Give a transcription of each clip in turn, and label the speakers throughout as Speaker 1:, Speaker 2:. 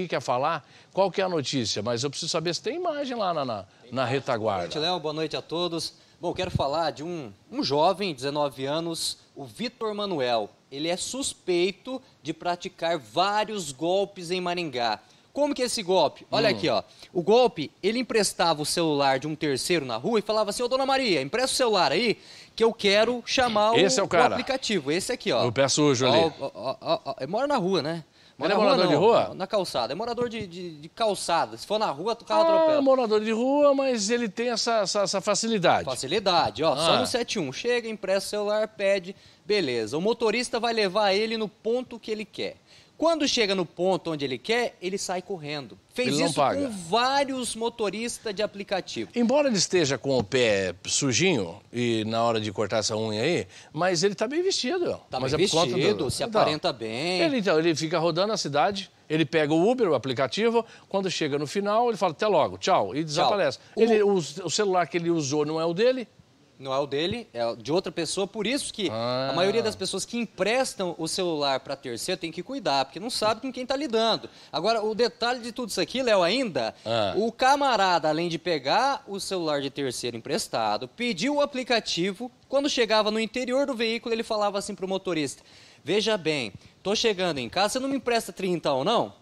Speaker 1: aqui quer falar qual que é a notícia, mas eu preciso saber se tem imagem lá na, na, na retaguarda. Boa noite, Léo. Boa noite a todos. Bom, quero falar de um, um jovem, 19 anos, o Vitor
Speaker 2: Manuel. Ele é suspeito de praticar vários golpes em Maringá. Como que é esse golpe? Olha hum. aqui, ó. O golpe, ele emprestava o celular de um terceiro na rua e falava assim: Ô dona Maria, empresta o celular aí que eu quero chamar o, é o, o, aplicativo. Esse aqui, ó. O pé sujo ó, ali. Ó, ó, ó, mora na rua, né? ele é morador de rua? Na é calçada. É morador de, de, de calçada. Se for na rua, o carro ah, atropela. É
Speaker 1: morador de rua, mas ele tem essa, essa, essa facilidade. Facilidade, ó. Ah. Só no 71. Chega, empresta o celular, pede, beleza.
Speaker 2: O motorista vai levar ele no ponto que ele quer. Quando chega no ponto onde ele quer, ele sai correndo. Fez ele isso com
Speaker 1: vários motoristas de aplicativo. Embora ele esteja com o pé sujinho e na hora de cortar essa unha aí, mas ele está bem vestido. Está bem é vestido, do... se então, aparenta bem. Ele, então, ele fica rodando a cidade, ele pega o Uber, o aplicativo, quando chega no final, ele fala até logo, tchau, e desaparece. Tchau. Ele, o... o celular que ele usou não é o dele, não é o dele, é de outra pessoa. Por isso que ah. a maioria das
Speaker 2: pessoas que emprestam o celular para terceiro tem que cuidar, porque não sabe com quem está lidando. Agora, o detalhe de tudo isso aqui, Léo, ainda, ah. o camarada, além de pegar o celular de terceiro emprestado, pediu o aplicativo. Quando chegava no interior do veículo, ele falava assim para o motorista: Veja bem, tô chegando em casa, você não me empresta 30 ou não?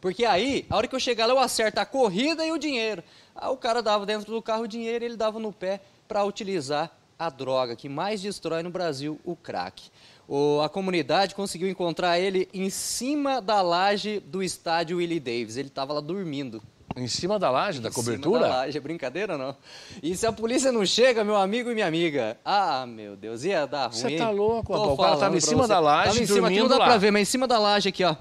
Speaker 2: Porque aí, a hora que eu chegar lá, eu acerto a corrida e o dinheiro. Aí o cara dava dentro do carro o dinheiro, ele dava no pé para utilizar a droga que mais destrói no Brasil, o crack. O, a comunidade conseguiu encontrar ele em cima da laje do estádio Willie Davis. Ele estava lá dormindo. Em cima da laje, da cobertura? Em cima da laje, é brincadeira não. E se a polícia não chega, meu amigo e minha amiga? Ah, meu Deus, ia é dar ruim. Você tá louco, O cara tava em cima você. da laje, tava em cima, dormindo aqui não dá lá. pra ver, mas em cima da laje aqui, ó.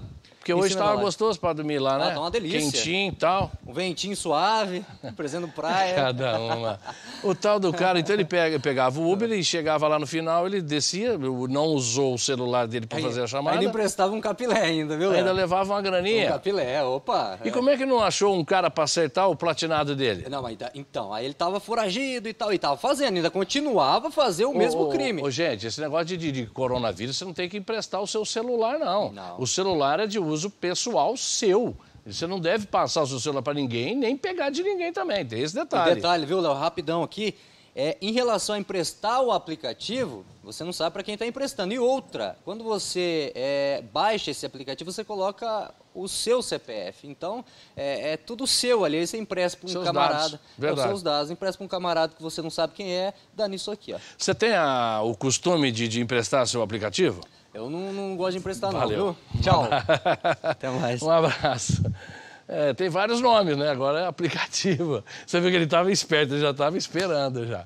Speaker 2: Porque hoje estava gostoso
Speaker 1: para dormir lá, ah, né? Ah, tá uma delícia. Quentinho e tal. Um ventinho suave, um praia. Cada uma. O tal do cara, então ele pega, pegava o Uber, e chegava lá no final, ele descia, não usou o celular dele para fazer a chamada. Ele emprestava um capilé ainda, viu? Ainda levava uma graninha. Um capilé, opa. E é. como é que não achou um cara para acertar o platinado dele? Não, mas então, aí ele estava foragido e tal, e tava fazendo, ainda continuava a fazer o ô, mesmo ô, crime. Ô, gente, esse negócio de, de, de coronavírus, você não tem que emprestar o seu celular, não. não. O celular é de uso uso pessoal seu. Você não deve passar o seu celular para ninguém, nem pegar de ninguém também. Tem esse detalhe. Tem detalhe, viu, Léo?
Speaker 2: Rapidão aqui. É, em relação a emprestar o aplicativo, você não sabe para quem está emprestando. E outra, quando você é, baixa esse aplicativo, você coloca o seu CPF. Então, é, é tudo seu ali. Aí você empresta para um seus camarada. Dados. É, os seus dados. Empresta para um camarada que você não sabe quem é, dá nisso aqui.
Speaker 1: Ó. Você tem a, o costume de, de emprestar seu aplicativo? Eu não, não gosto de emprestar, Valeu. não, viu? Tchau. Até mais. Um abraço. É, tem vários nomes, né? Agora é aplicativo. Você viu que ele estava esperto, ele já estava esperando já.